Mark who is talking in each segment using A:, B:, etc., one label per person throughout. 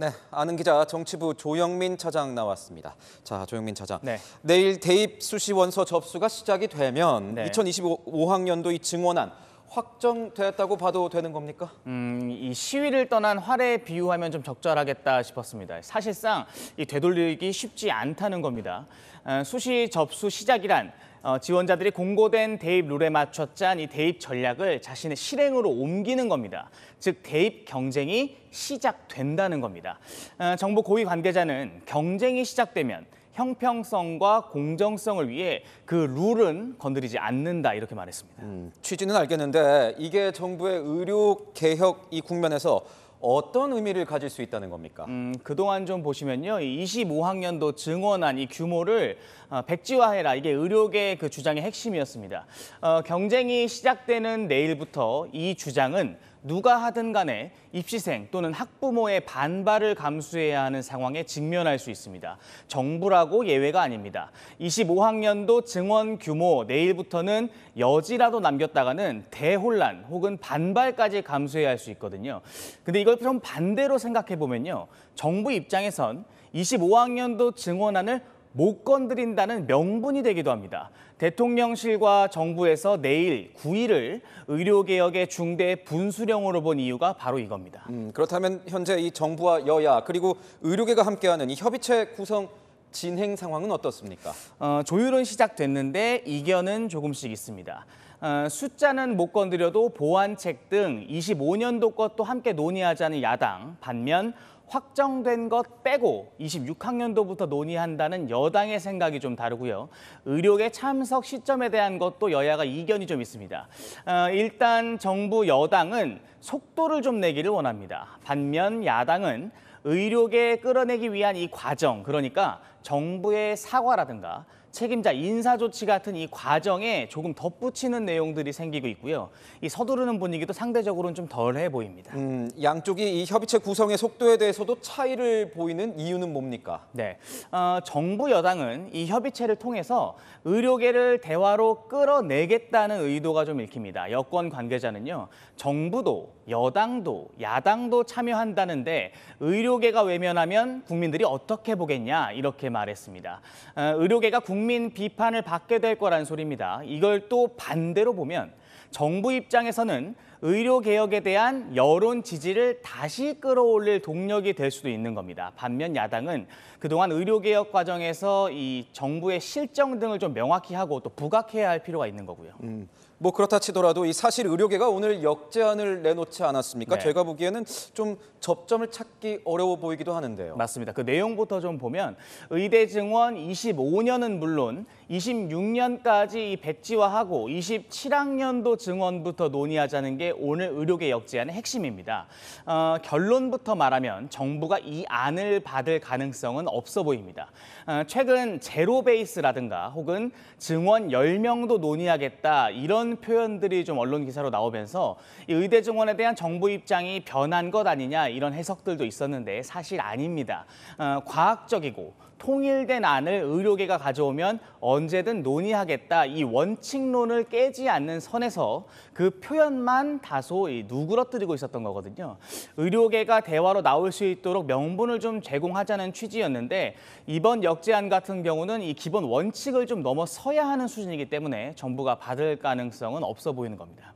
A: 네, 아는 기자 정치부 조영민 차장 나왔습니다. 자, 조영민 차장. 네. 내일 대입 수시 원서 접수가 시작이 되면 네. 2025학년도 이 증원안 확정되었다고 봐도 되는 겁니까? 음, 이 시위를 떠난 활에 비유하면 좀 적절하겠다 싶었습니다. 사실상
B: 이 되돌리기 쉽지 않다는 겁니다. 어, 수시 접수 시작이란 어, 지원자들이 공고된 대입 룰에 맞춰 짠이 대입 전략을 자신의 실행으로 옮기는 겁니다. 즉 대입 경쟁이 시작된다는 겁니다. 어, 정부 고위 관계자는 경쟁이 시작되면 형평성과 공정성을 위해 그 룰은
A: 건드리지 않는다 이렇게 말했습니다. 음, 취지는 알겠는데 이게 정부의 의료 개혁 이 국면에서 어떤 의미를 가질 수 있다는 겁니까? 음, 그동안 좀 보시면요.
B: 25학년도 증원한 이 규모를 어, 백지화해라. 이게 의료계 그 주장의 핵심이었습니다. 어, 경쟁이 시작되는 내일부터 이 주장은 누가 하든 간에 입시생 또는 학부모의 반발을 감수해야 하는 상황에 직면할 수 있습니다. 정부라고 예외가 아닙니다. 25학년도 증원 규모 내일부터는 여지라도 남겼다가는 대혼란 혹은 반발까지 감수해야 할 수 있거든요. 근데 이걸 좀 반대로 생각해 보면요. 정부 입장에선 25학년도 증원안을 못 건드린다는 명분이 되기도 합니다. 대통령실과 정부에서 내일 9일을 의료개혁의 중대 분수령으로 본
A: 이유가 바로 이겁니다. 음, 그렇다면 현재 이 정부와 여야 그리고 의료계가 함께하는 이 협의체 구성 진행 상황은 어떻습니까?
B: 어, 조율은 시작됐는데 이견은 조금씩 있습니다. 어, 숫자는 못 건드려도 보완책 등 25년도 것도 함께 논의하자는 야당, 반면 확정된 것 빼고 26학년도부터 논의한다는 여당의 생각이 좀 다르고요. 의료계 참석 시점에 대한 것도 여야가 이견이 좀 있습니다. 어, 일단 정부 여당은 속도를 좀 내기를 원합니다. 반면 야당은 의료계 끌어내기 위한 이 과정, 그러니까 정부의 사과라든가 책임자 인사 조치 같은 이 과정에 조금 덧붙이는 내용들이 생기고 있고요. 이 서두르는 분위기도 상대적으로는 좀 덜해 보입니다. 음, 양쪽이 이 협의체 구성의 속도에 대해서도 차이를 보이는 이유는 뭡니까? 네, 어, 정부 여당은 이 협의체를 통해서 의료계를 대화로 끌어내겠다는 의도가 좀 읽힙니다. 여권 관계자는요, 정부도 여당도 야당도 참여한다는데 의료계가 외면하면 국민들이 어떻게 보겠냐 이렇게 말했습니다. 어, 의료계가 국민 국민 비판을 받게 될 거란 소리입니다. 이걸 또 반대로 보면 정부 입장에서는 의료 개혁에 대한 여론 지지를 다시 끌어올릴 동력이 될 수도 있는 겁니다. 반면 야당은 그동안 의료 개혁 과정에서 이 정부의 실정 등을 좀 명확히 하고 또 부각해야
A: 할 필요가 있는 거고요. 음. 뭐 그렇다 치더라도 이 사실 의료계가 오늘 역제안을 내놓지 않았습니까? 네. 제가 보기에는 좀 접점을 찾기 어려워 보이기도 하는데요. 맞습니다. 그 내용부터
B: 좀 보면 의대 증원 25년은 물론 26년까지 이 백지화하고 27학년도 증원부터 논의하자는 게 오늘 의료계 역제안의 핵심입니다. 어, 결론부터 말하면 정부가 이 안을 받을 가능성은 없어 보입니다. 어, 최근 제로 베이스라든가 혹은 증원 10명도 논의하겠다 이런 표현들이 좀 언론 기사로 나오면서 이 의대 증원에 대한 정부 입장이 변한 것 아니냐 이런 해석들도 있었는데 사실 아닙니다. 어, 과학적이고 통일된 안을 의료계가 가져오면 언제든 논의하겠다 이 원칙론을 깨지 않는 선에서 그 표현만 다소 누그러뜨리고 있었던 거거든요. 의료계가 대화로 나올 수 있도록 명분을 좀 제공하자는 취지였는데 이번 역제안 같은 경우는 이 기본 원칙을 좀 넘어서야 하는 수준이기 때문에 정부가 받을 가능성 가능성은 없어 보이는 겁니다.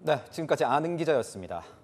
B: 네, 지금까지 아는 기자였습니다.